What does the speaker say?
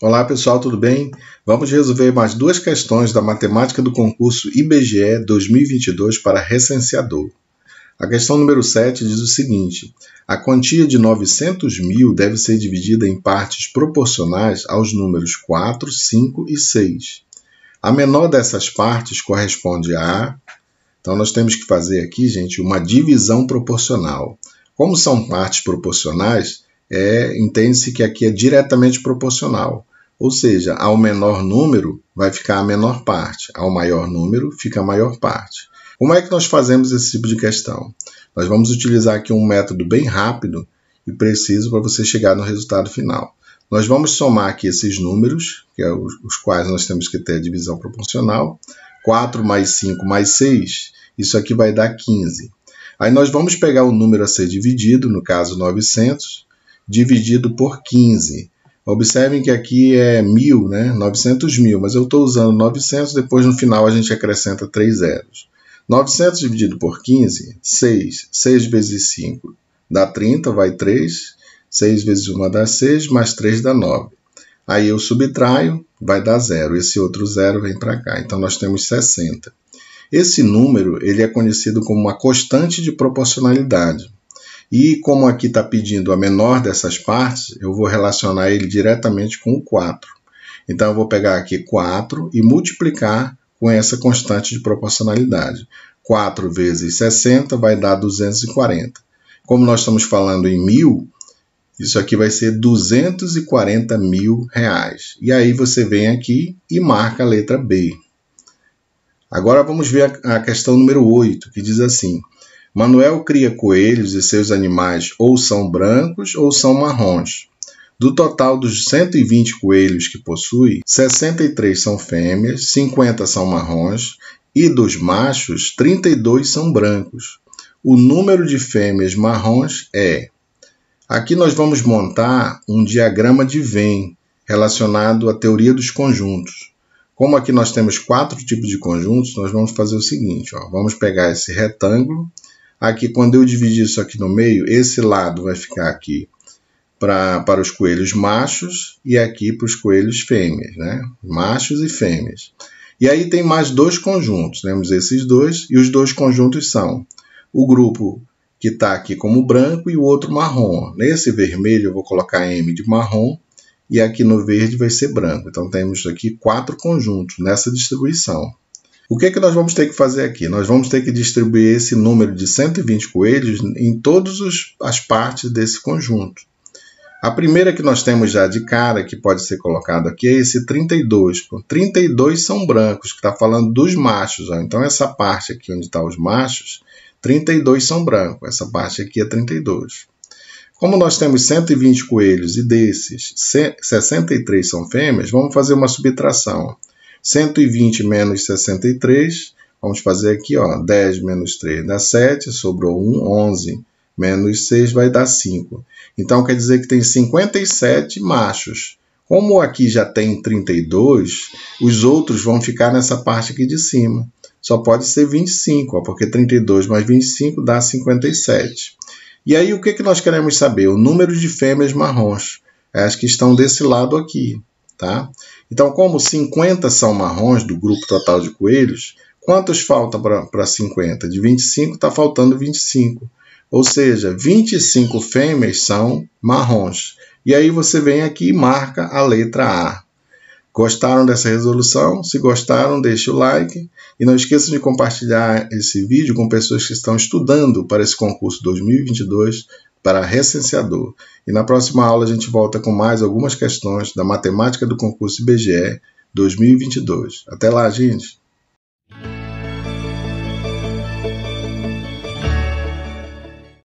Olá pessoal, tudo bem? Vamos resolver mais duas questões da matemática do concurso IBGE 2022 para recenseador. A questão número 7 diz o seguinte: a quantia de 900 mil deve ser dividida em partes proporcionais aos números 4, 5 e 6. A menor dessas partes corresponde a. Então, nós temos que fazer aqui, gente, uma divisão proporcional. Como são partes proporcionais, é, entende-se que aqui é diretamente proporcional. Ou seja, ao menor número vai ficar a menor parte, ao maior número fica a maior parte. Como é que nós fazemos esse tipo de questão? Nós vamos utilizar aqui um método bem rápido e preciso para você chegar no resultado final. Nós vamos somar aqui esses números, que é os, os quais nós temos que ter a divisão proporcional. 4 mais 5 mais 6, isso aqui vai dar 15. Aí nós vamos pegar o número a ser dividido, no caso 900, dividido por 15. Observem que aqui é mil, né? 900 mil, mas eu estou usando 900, depois no final a gente acrescenta três zeros. 900 dividido por 15, 6. 6 vezes 5 dá 30, vai 3. 6 vezes 1 dá 6, mais 3 dá 9. Aí eu subtraio, vai dar zero. Esse outro zero vem para cá. Então nós temos 60. Esse número ele é conhecido como uma constante de proporcionalidade. E como aqui está pedindo a menor dessas partes, eu vou relacionar ele diretamente com o 4. Então eu vou pegar aqui 4 e multiplicar com essa constante de proporcionalidade. 4 vezes 60 vai dar 240. Como nós estamos falando em mil, isso aqui vai ser 240 mil reais. E aí você vem aqui e marca a letra B. Agora vamos ver a questão número 8, que diz assim: Manuel cria coelhos e seus animais ou são brancos ou são marrons. Do total dos 120 coelhos que possui, 63 são fêmeas, 50 são marrons e dos machos, 32 são brancos. O número de fêmeas marrons é. Aqui nós vamos montar um diagrama de Venn relacionado à teoria dos conjuntos. Como aqui nós temos quatro tipos de conjuntos, nós vamos fazer o seguinte: ó, vamos pegar esse retângulo Aqui, quando eu dividir isso aqui no meio, esse lado vai ficar aqui pra, para os coelhos machos e aqui para os coelhos fêmeas, né? Machos e fêmeas. E aí tem mais dois conjuntos, temos né? esses dois, e os dois conjuntos são o grupo que está aqui como branco e o outro marrom. Nesse vermelho eu vou colocar M de marrom e aqui no verde vai ser branco. Então temos aqui quatro conjuntos nessa distribuição. O que, é que nós vamos ter que fazer aqui? Nós vamos ter que distribuir esse número de 120 coelhos em todas as partes desse conjunto. A primeira que nós temos já de cara, que pode ser colocado aqui, é esse 32. 32 são brancos, que está falando dos machos. Ó. Então, essa parte aqui onde está os machos, 32 são brancos. Essa parte aqui é 32. Como nós temos 120 coelhos e desses 63 são fêmeas, vamos fazer uma subtração. 120 menos 63, vamos fazer aqui, ó, 10 menos 3 dá 7, sobrou 1, 11 menos 6 vai dar 5. Então quer dizer que tem 57 machos. Como aqui já tem 32, os outros vão ficar nessa parte aqui de cima. Só pode ser 25, ó, porque 32 mais 25 dá 57. E aí o que, que nós queremos saber? O número de fêmeas marrons, é as que estão desse lado aqui. Tá? Então, como 50 são marrons do grupo total de coelhos, quantos faltam para 50? De 25 está faltando 25. Ou seja, 25 fêmeas são marrons. E aí você vem aqui e marca a letra A. Gostaram dessa resolução? Se gostaram, deixe o like e não esqueça de compartilhar esse vídeo com pessoas que estão estudando para esse concurso 2022 para recenseador. E na próxima aula a gente volta com mais algumas questões da matemática do concurso IBGE 2022. Até lá, gente!